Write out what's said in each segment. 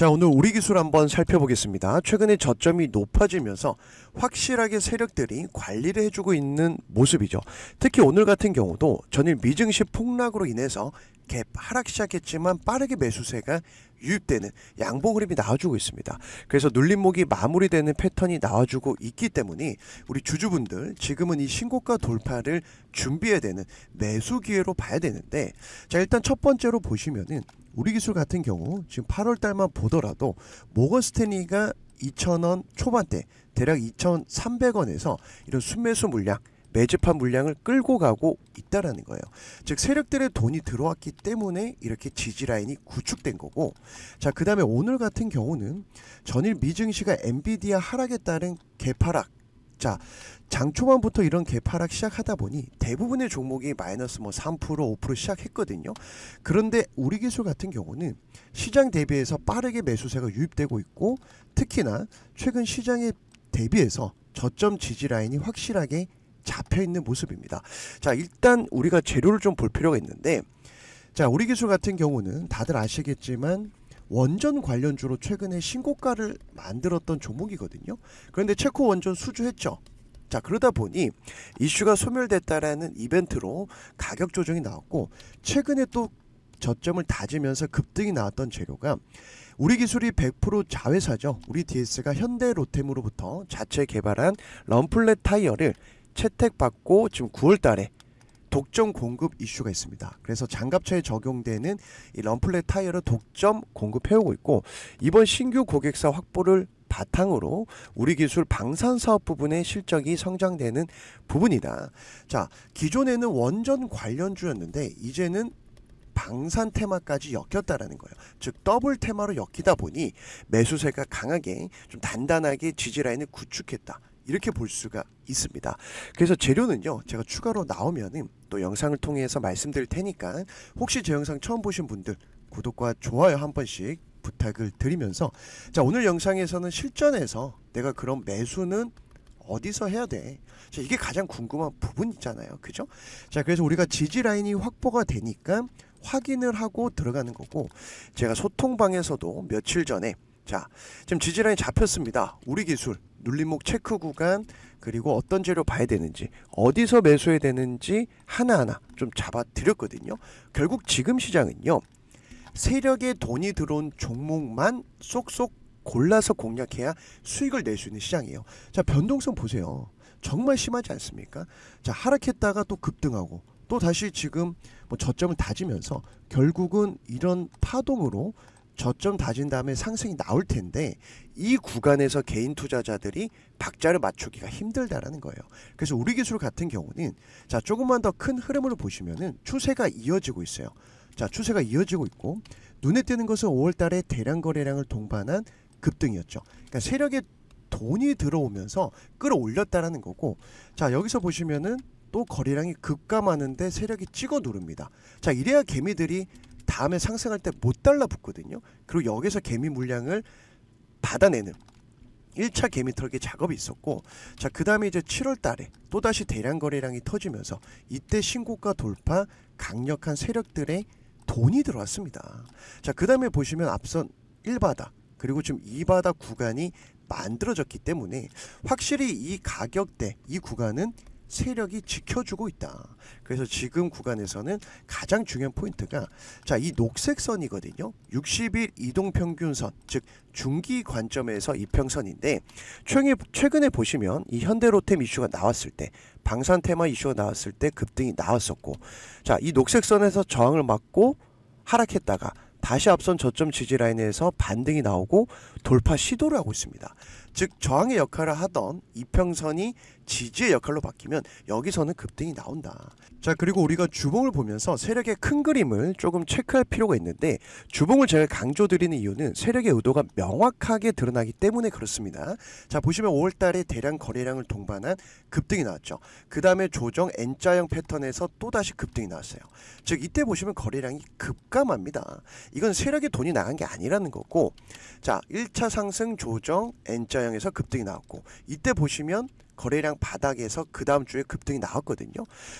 자 오늘 우리 기술 한번 살펴보겠습니다. 최근에 저점이 높아지면서 확실하게 세력들이 관리를 해주고 있는 모습이죠. 특히 오늘 같은 경우도 전일 미증시 폭락으로 인해서 갭 하락 시작했지만 빠르게 매수세가 유입되는 양봉 그름이 나와주고 있습니다. 그래서 눌림목이 마무리되는 패턴이 나와주고 있기 때문에 우리 주주분들 지금은 이 신고가 돌파를 준비해야 되는 매수 기회로 봐야 되는데 자 일단 첫 번째로 보시면은 우리 기술 같은 경우 지금 8월 달만 보더라도 모건 스탠리가 2,000원 초반대 대략 2,300원에서 이런 순매수 물량 매집한 물량을 끌고 가고 있다라는 거예요. 즉 세력들의 돈이 들어왔기 때문에 이렇게 지지 라인이 구축된 거고 자 그다음에 오늘 같은 경우는 전일 미증시가 엔비디아 하락에 따른 개파락 자 장초반부터 이런 개파락 시작하다 보니 대부분의 종목이 마이너스 뭐 3% 5% 시작했거든요. 그런데 우리 기술 같은 경우는 시장 대비해서 빠르게 매수세가 유입되고 있고 특히나 최근 시장에 대비해서 저점 지지 라인이 확실하게 잡혀 있는 모습입니다. 자, 일단 우리가 재료를 좀 볼 필요가 있는데 자, 우리 기술 같은 경우는 다들 아시겠지만 원전 관련주로 최근에 신고가를 만들었던 종목이거든요. 그런데 체코 원전 수주했죠. 자, 그러다 보니 이슈가 소멸됐다라는 이벤트로 가격 조정이 나왔고 최근에 또 저점을 다지면서 급등이 나왔던 재료가 우리 기술이 100% 자회사죠. 우리 DS가 현대 로템으로부터 자체 개발한 럼플렛 타이어를 채택받고 지금 9월 달에 독점 공급 이슈가 있습니다. 그래서 장갑차에 적용되는 이 럼플렛 타이어를 독점 공급해오고 있고 이번 신규 고객사 확보를 바탕으로 우리 기술 방산 사업 부분의 실적이 성장되는 부분이다. 자, 기존에는 원전 관련주였는데 이제는 방산 테마까지 엮였다라는 거예요. 즉 더블 테마로 엮이다 보니 매수세가 강하게 좀 단단하게 지지라인을 구축했다. 이렇게 볼 수가 있습니다. 그래서 재료는요, 제가 추가로 나오면은 또 영상을 통해서 말씀드릴 테니까 혹시 제 영상 처음 보신 분들 구독과 좋아요 한 번씩 부탁을 드리면서 자 오늘 영상에서는 실전에서 내가 그런 매수는 어디서 해야 돼? 자, 이게 가장 궁금한 부분이잖아요. 그죠? 자, 그래서 우리가 지지라인이 확보가 되니까 확인을 하고 들어가는 거고, 제가 소통방에서도 며칠 전에 자, 지금 지지라인 잡혔습니다. 우리 기술, 눌림목 체크 구간, 그리고 어떤 재료 봐야 되는지, 어디서 매수해야 되는지 하나하나 좀 잡아드렸거든요. 결국 지금 시장은요, 세력의 돈이 들어온 종목만 쏙쏙 골라서 공략해야 수익을 낼 수 있는 시장이에요. 자, 변동성 보세요. 정말 심하지 않습니까? 자, 하락했다가 또 급등하고 또 다시 지금 뭐 저점을 다지면서 결국은 이런 파동으로 저점 다진 다음에 상승이 나올 텐데 이 구간에서 개인 투자자들이 박자를 맞추기가 힘들다라는 거예요. 그래서 우리 기술 같은 경우는 자 조금만 더 큰 흐름으로 보시면은 추세가 이어지고 있어요. 자 추세가 이어지고 있고 눈에 띄는 것은 5월달에 대량 거래량을 동반한 급등이었죠. 그러니까 세력의 돈이 들어오면서 끌어올렸다라는 거고 자 여기서 보시면은 또 거래량이 급감하는데 세력이 찍어 누릅니다. 자 이래야 개미들이 다음에 상승할 때 못 달라붙거든요. 그리고 여기서 개미 물량을 받아내는 1차 개미 털기 작업이 있었고 자그 다음에 이제 7월 달에 또다시 대량 거래량이 터지면서 이때 신고가 돌파 강력한 세력들의 돈이 들어왔습니다. 자 그 다음에 보시면 앞선 1바닥 그리고 지금 2바닥 구간이 만들어졌기 때문에 확실히 이 가격대 이 구간은 세력이 지켜주고 있다. 그래서 지금 구간에서는 가장 중요한 포인트가 자, 이 녹색선이거든요. 60일 이동평균선, 즉 중기 관점에서 이평선인데 최근에, 최근에 보시면 이 현대로템 이슈가 나왔을 때 방산 테마 이슈가 나왔을 때 급등이 나왔었고 자, 이 녹색선에서 저항을 맞고 하락했다가 다시 앞선 저점 지지 라인에서 반등이 나오고 돌파 시도를 하고 있습니다. 즉 저항의 역할을 하던 이평선이 지지의 역할로 바뀌면 여기서는 급등이 나온다. 자 그리고 우리가 주봉을 보면서 세력의 큰 그림을 조금 체크할 필요가 있는데 주봉을 제가 강조드리는 이유는 세력의 의도가 명확하게 드러나기 때문에 그렇습니다. 자 보시면 5월달에 대량 거래량을 동반한 급등이 나왔죠. 그 다음에 조정 N자형 패턴에서 또다시 급등이 나왔어요. 즉 이때 보시면 거래량이 급감합니다. 이건 세력의 돈이 나간 게 아니라는 거고 자 1차 상승 조정 N자형 거래량에서 급등이 나왔고 이때 보시면 거래량 바닥에서 그 다음 주에 급등이 나왔거든요.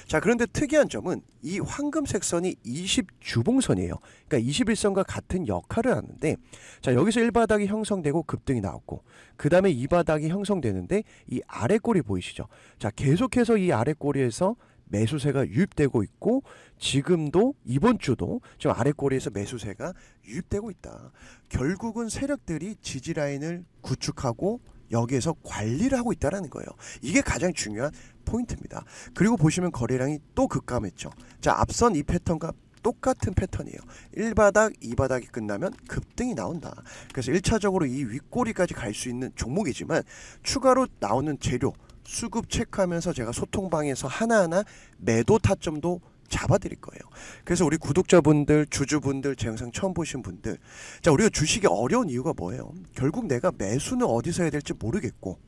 자 그런데 특이한 점은 이 황금색 선이 20주봉선이에요. 그러니까 21선과 같은 역할을 하는데 자 여기서 1바닥이 형성되고 급등이 나왔고 그 다음에 2바닥이 형성되는데 이 아래 꼬리 보이시죠? 자 계속해서 이 아래 꼬리에서 매수세가 유입되고 있고 지금도 이번 주도 지금 아래 꼬리에서 매수세가 유입되고 있다. 결국은 세력들이 지지 라인을 구축하고 여기에서 관리를 하고 있다라는 거예요. 이게 가장 중요한 포인트입니다. 그리고 보시면 거래량이 또 급감했죠. 자, 앞선 이 패턴과 똑같은 패턴이에요. 1바닥, 2바닥이 끝나면 급등이 나온다. 그래서 1차적으로 이 윗꼬리까지 갈 수 있는 종목이지만 추가로 나오는 재료, 수급 체크하면서 제가 소통방에서 하나하나 매도 타점도 잡아드릴 거예요. 그래서 우리 구독자분들, 주주분들, 제 영상 처음 보신 분들, 자 우리가 주식이 어려운 이유가 뭐예요? 결국 내가 매수는 어디서 해야 될지 모르겠고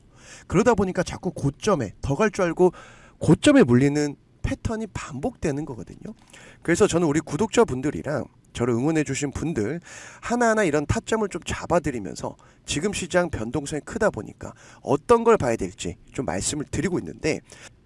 그러다 보니까 자꾸 고점에 더 갈 줄 알고 고점에 물리는 패턴이 반복되는 거거든요. 그래서 저는 우리 구독자분들이랑 저를 응원해 주신 분들 하나하나 이런 타점을 좀 잡아드리면서 지금 시장 변동성이 크다 보니까 어떤 걸 봐야 될지 좀 말씀을 드리고 있는데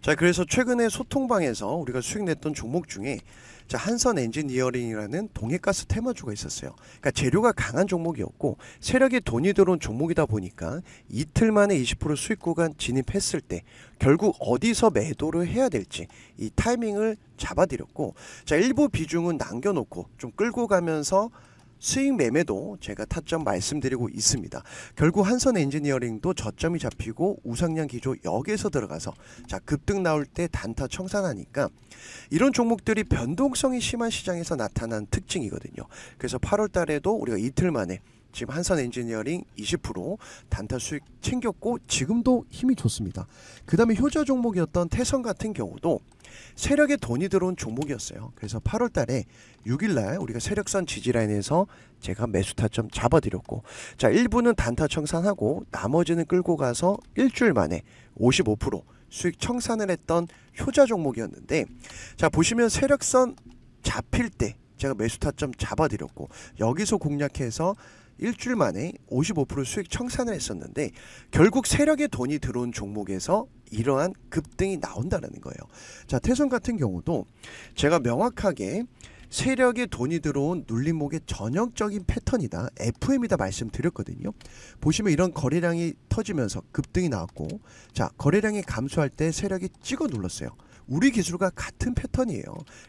자, 그래서 최근에 소통방에서 우리가 수익냈던 종목 중에 자, 한선 엔지니어링이라는 동해가스 테마주가 있었어요. 그러니까 재료가 강한 종목이었고 세력이 돈이 들어온 종목이다 보니까 이틀 만에 20% 수익 구간 진입했을 때 결국 어디서 매도를 해야 될지 이 타이밍을 잡아드렸고 자, 일부 비중은 남겨놓고 좀 끌고 가면서 스윙 매매도 제가 타점 말씀드리고 있습니다. 결국 한선 엔지니어링도 저점이 잡히고 우상향 기조 역에서 들어가서 자 급등 나올 때 단타 청산하니까 이런 종목들이 변동성이 심한 시장에서 나타난 특징이거든요. 그래서 8월 달에도 우리가 이틀 만에 지금 한선 엔지니어링 20% 단타 수익 챙겼고 지금도 힘이 좋습니다. 그 다음에 효자 종목이었던 태성 같은 경우도 세력에 돈이 들어온 종목이었어요. 그래서 8월 달에 6일 날 우리가 세력선 지지라인에서 제가 매수 타점 잡아드렸고 자, 일부는 단타 청산하고 나머지는 끌고 가서 일주일 만에 55% 수익 청산을 했던 효자 종목이었는데 자, 보시면 세력선 잡힐 때 제가 매수 타점 잡아드렸고 여기서 공략해서 일주일 만에 55% 수익 청산을 했었는데 결국 세력의 돈이 들어온 종목에서 이러한 급등이 나온다는 거예요. 자, 태선 같은 경우도 제가 명확하게 세력의 돈이 들어온 눌림목의 전형적인 패턴이다. FM이다 말씀드렸거든요. 보시면 이런 거래량이 터지면서 급등이 나왔고 자, 거래량이 감소할 때 세력이 찍어 눌렀어요. 우리 기술과 같은 패턴이에요.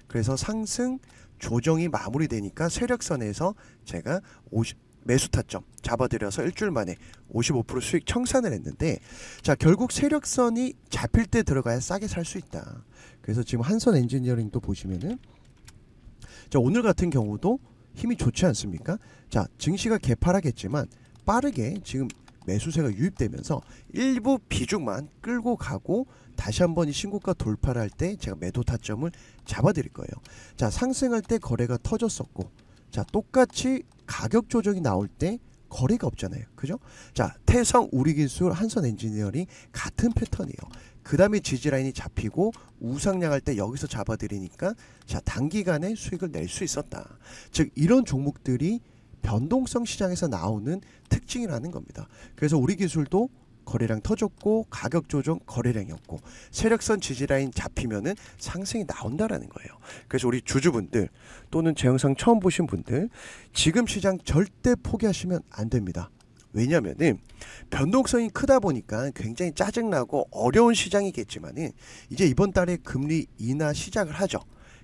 그래서 상승 조정이 마무리되니까 세력선에서 제가 50 매수 타점 잡아들여서 일주일 만에 55% 수익 청산을 했는데 자 결국 세력선이 잡힐 때 들어가야 싸게 살 수 있다. 그래서 지금 한선 엔지니어링도 보시면은 자 오늘 같은 경우도 힘이 좋지 않습니까? 자 증시가 개파라겠지만 빠르게 지금 매수세가 유입되면서 일부 비중만 끌고 가고 다시 한번 이 신고가 돌파를 할 때 제가 매도 타점을 잡아드릴 거예요. 자 상승할 때 거래가 터졌었고 자 똑같이 가격 조정이 나올 때 거래가 없잖아요. 그죠? 자, 태성 우리기술 한선 엔지니어링 같은 패턴이에요. 그 다음에 지지라인이 잡히고 우상향할 때 여기서 잡아들이니까 자 단기간에 수익을 낼 수 있었다. 즉 이런 종목들이 변동성 시장에서 나오는 특징이라는 겁니다. 그래서 우리 기술도 거래량 터졌고 가격 조정 거래량이없고 세력선 지지라인 잡히면은 상승이 나온다라는 거예요. 그래서 우리 주주분들 또는 제 영상 처음 보신 분들 지금 시장 절대 포기하시면 안 됩니다. 왜냐면은 변동성이 크다 보니까 굉장히 짜증나고 어려운 시장이겠지만은 이제 이번 달에 금리 인하 시작을 하죠.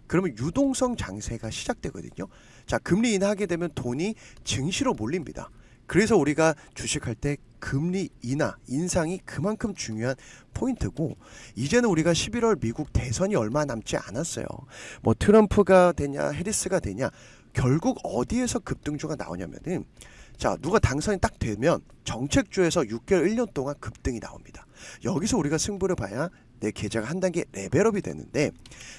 그러면 유동성 장세가 시작되거든요. 자, 금리 인하하게 되면 돈이 증시로 몰립니다. 그래서 우리가 주식할 때 금리 인하 인상이 그만큼 중요한 포인트고 이제는 우리가 11월 미국 대선이 얼마 남지 않았어요. 뭐 트럼프가 되냐 해리스가 되냐 결국 어디에서 급등주가 나오냐면은 자 누가 당선이 딱 되면 정책주에서 6개월 1년 동안 급등이 나옵니다. 여기서 우리가 승부를 봐야 내 계좌가 한 단계 레벨업이 되는데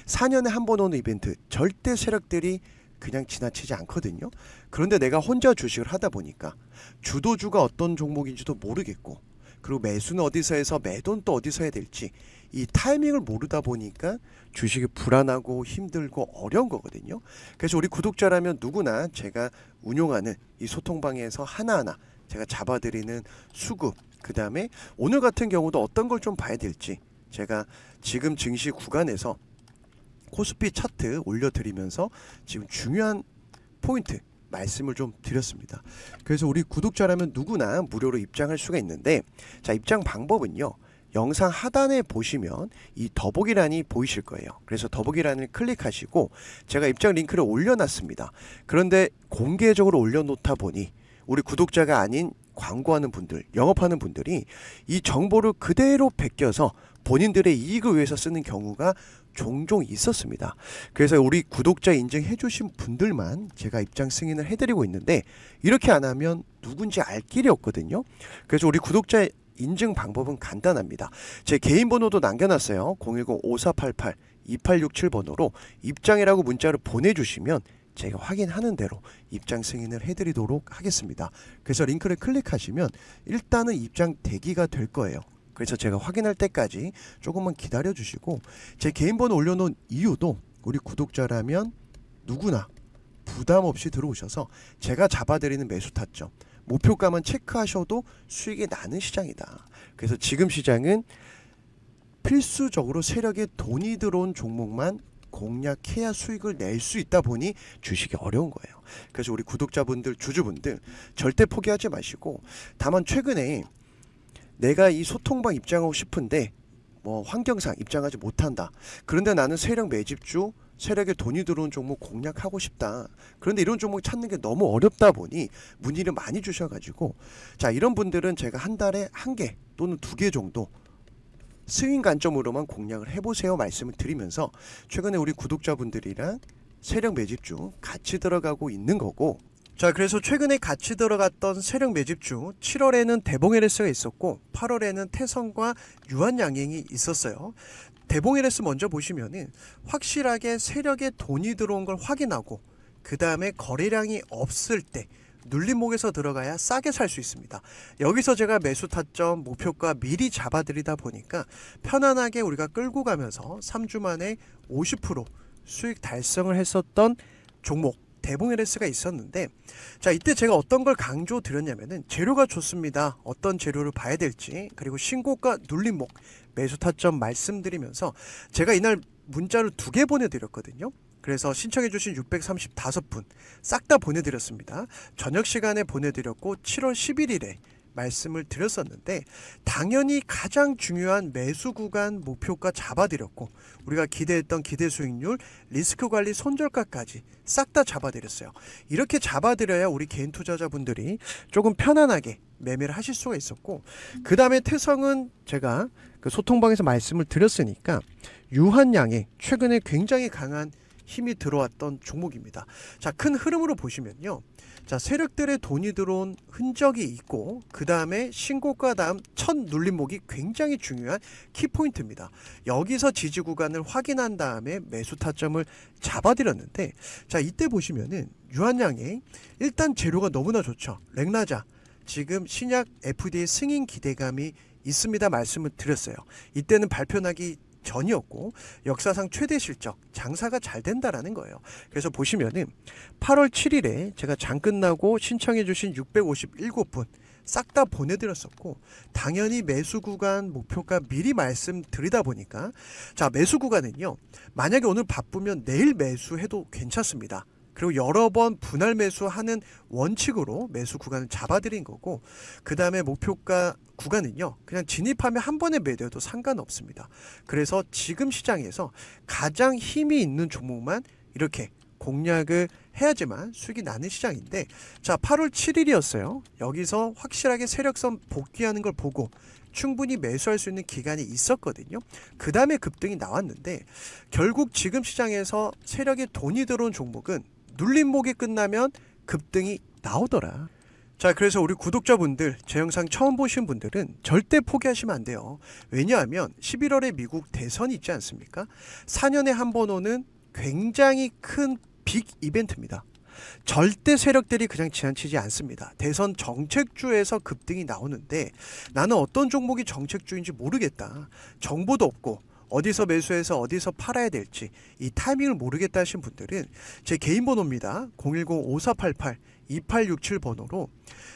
4년에 한 번 오는 이벤트 절대 세력들이 그냥 지나치지 않거든요. 그런데 내가 혼자 주식을 하다 보니까 주도주가 어떤 종목인지도 모르겠고 그리고 매수는 어디서 해서 매도는 또 어디서 해야 될지 이 타이밍을 모르다 보니까 주식이 불안하고 힘들고 어려운 거거든요. 그래서 우리 구독자라면 누구나 제가 운용하는 이 소통방에서 하나하나 제가 잡아드리는 수급 그 다음에 오늘 같은 경우도 어떤 걸 좀 봐야 될지 제가 지금 증시 구간에서 코스피 차트 올려드리면서 지금 중요한 포인트 말씀을 좀 드렸습니다. 그래서 우리 구독자라면 누구나 무료로 입장할 수가 있는데 자 입장 방법은요. 영상 하단에 보시면 이 더보기란이 보이실 거예요. 그래서 더보기란을 클릭하시고 제가 입장 링크를 올려놨습니다. 그런데 공개적으로 올려놓다 보니 우리 구독자가 아닌 광고하는 분들, 영업하는 분들이 이 정보를 그대로 베껴서 본인들의 이익을 위해서 쓰는 경우가 종종 있었습니다. 그래서 우리 구독자 인증해 주신 분들만 제가 입장 승인을 해드리고 있는데 이렇게 안 하면 누군지 알 길이 없거든요. 그래서 우리 구독자 인증 방법은 간단합니다. 제 개인 번호도 남겨놨어요. 010-5488-2867번호로 입장이라고 문자를 보내주시면 제가 확인하는 대로 입장 승인을 해드리도록 하겠습니다. 그래서 링크를 클릭하시면 일단은 입장 대기가 될 거예요. 그래서 제가 확인할 때까지 조금만 기다려 주시고 제 개인 번호 올려놓은 이유도 우리 구독자라면 누구나 부담 없이 들어오셔서 제가 잡아드리는 매수 타점 목표가만 체크하셔도 수익이 나는 시장이다. 그래서 지금 시장은 필수적으로 세력의 돈이 들어온 종목만 공략해야 수익을 낼 수 있다 보니 주식이 어려운 거예요. 그래서 우리 구독자분들, 주주분들 절대 포기하지 마시고 다만 최근에 내가 이 소통방 입장하고 싶은데 뭐 환경상 입장하지 못한다. 그런데 나는 세력 매집주 세력에 돈이 들어온 종목 공략하고 싶다. 그런데 이런 종목 찾는 게 너무 어렵다 보니 문의를 많이 주셔가지고 자 이런 분들은 제가 한 달에 한 개 또는 두 개 정도 승인 관점으로만 공략을 해보세요 말씀을 드리면서 최근에 우리 구독자분들이랑 세력 매집주 같이 들어가고 있는 거고 자, 그래서 최근에 같이 들어갔던 세력 매집중 7월에는 대봉 LS가 있었고 8월에는 태성과 유한 양행이 있었어요. 대봉 LS 먼저 보시면은 확실하게 세력에 돈이 들어온 걸 확인하고 그 다음에 거래량이 없을 때 눌림목에서 들어가야 싸게 살 수 있습니다. 여기서 제가 매수 타점 목표가 미리 잡아드리다 보니까 편안하게 우리가 끌고 가면서 3주 만에 50% 수익 달성을 했었던 종목 대봉에레스가 있었는데 자 이때 제가 어떤 걸 강조 드렸냐면은 재료가 좋습니다. 어떤 재료를 봐야 될지 그리고 신고가 눌림목 매수 타점 말씀드리면서 제가 이날 문자를 두 개 보내드렸거든요. 그래서 신청해주신 635분 싹 다 보내드렸습니다. 저녁 시간에 보내드렸고 7월 11일에 말씀을 드렸었는데 당연히 가장 중요한 매수 구간 목표가 잡아드렸고 우리가 기대했던 기대 수익률, 리스크 관리 손절가까지 싹 다 잡아드렸어요. 이렇게 잡아드려야 우리 개인 투자자분들이 조금 편안하게 매매를 하실 수가 있었고 그 다음에 태성은 제가 그 소통방에서 말씀을 드렸으니까 유한양의 최근에 굉장히 강한 힘이 들어왔던 종목입니다. 자, 큰 흐름으로 보시면요. 자, 세력들의 돈이 들어온 흔적이 있고 그다음에 신고가 다음 첫 눌림목이 굉장히 중요한 키포인트입니다. 여기서 지지 구간을 확인한 다음에 매수 타점을 잡아 드렸는데 자, 이때 보시면은 유한양이 일단 재료가 너무나 좋죠. 렉나자 지금 신약 FDA 승인 기대감이 있습니다 말씀을 드렸어요. 이때는 발표나기 전이었고 역사상 최대 실적 장사가 잘 된다라는 거예요. 그래서 보시면은 8월 7일에 제가 장 끝나고 신청해 주신 657분 싹 다 보내드렸었고 당연히 매수 구간 목표가 미리 말씀드리다 보니까 자 매수 구간은요 만약에 오늘 바쁘면 내일 매수해도 괜찮습니다. 그리고 여러 번 분할 매수하는 원칙으로 매수 구간을 잡아드린 거고 그 다음에 목표가 구간은요 그냥 진입하면 한 번에 매도해도 상관없습니다 그래서 지금 시장에서 가장 힘이 있는 종목만 이렇게 공략을 해야지만 수익이 나는 시장인데 자 8월 7일이었어요 여기서 확실하게 세력선 복귀하는 걸 보고 충분히 매수할 수 있는 기간이 있었거든요 그 다음에 급등이 나왔는데 결국 지금 시장에서 세력이 돈이 들어온 종목은 눌림목이 끝나면 급등이 나오더라. 자, 그래서 우리 구독자분들, 제 영상 처음 보신 분들은 절대 포기하시면 안 돼요. 왜냐하면 11월에 미국 대선이 있지 않습니까? 4년에 한 번 오는 굉장히 큰 빅 이벤트입니다. 절대 세력들이 그냥 지나치지 않습니다. 대선 정책주에서 급등이 나오는데 나는 어떤 종목이 정책주인지 모르겠다. 정보도 없고 어디서 매수해서 어디서 팔아야 될지 이 타이밍을 모르겠다 하신 분들은 제 개인 번호입니다. 010-5488-2867 번호로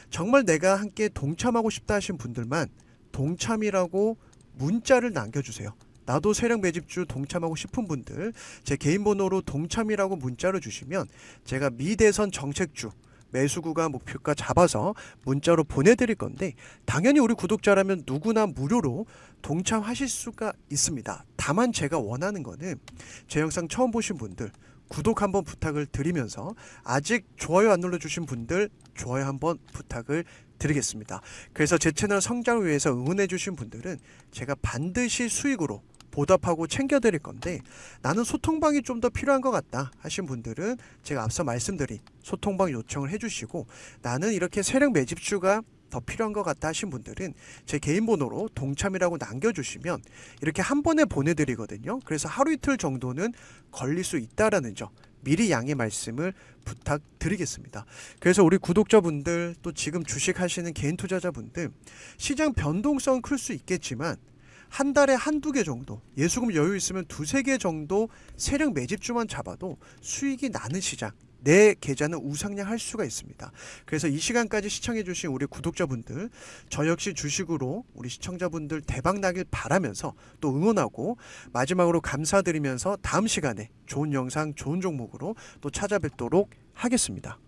정말 내가 함께 동참하고 싶다 하신 분들만 동참이라고 문자를 남겨주세요. 나도 세력 매집주 동참하고 싶은 분들 제 개인 번호로 동참이라고 문자를 주시면 제가 미대선 정책주 매수구가 목표가 잡아서 문자로 보내드릴 건데 당연히 우리 구독자라면 누구나 무료로 동참하실 수가 있습니다. 다만 제가 원하는 거는 제 영상 처음 보신 분들 구독 한번 부탁을 드리면서 아직 좋아요 안 눌러주신 분들 좋아요 한번 부탁을 드리겠습니다. 그래서 제 채널 성장을 위해서 응원해주신 분들은 제가 반드시 수익으로 보답하고 챙겨드릴 건데 나는 소통방이 좀 더 필요한 것 같다 하신 분들은 제가 앞서 말씀드린 소통방 요청을 해주시고 나는 이렇게 세력 매집주가 더 필요한 것 같다 하신 분들은 제 개인 번호로 동참이라고 남겨주시면 이렇게 한 번에 보내드리거든요. 그래서 하루 이틀 정도는 걸릴 수 있다라는 점 미리 양해 말씀을 부탁드리겠습니다. 그래서 우리 구독자분들 또 지금 주식 하시는 개인 투자자분들 시장 변동성 클 수 있겠지만 한 달에 한두 개 정도 예수금 여유 있으면 두 세 개 정도 세력 매집주만 잡아도 수익이 나는 시장 내 계좌는 우상향할 수가 있습니다. 그래서 이 시간까지 시청해주신 우리 구독자분들, 저 역시 주식으로 우리 시청자분들 대박 나길 바라면서 또 응원하고 마지막으로 감사드리면서 다음 시간에 좋은 영상, 좋은 종목으로 또 찾아뵙도록 하겠습니다.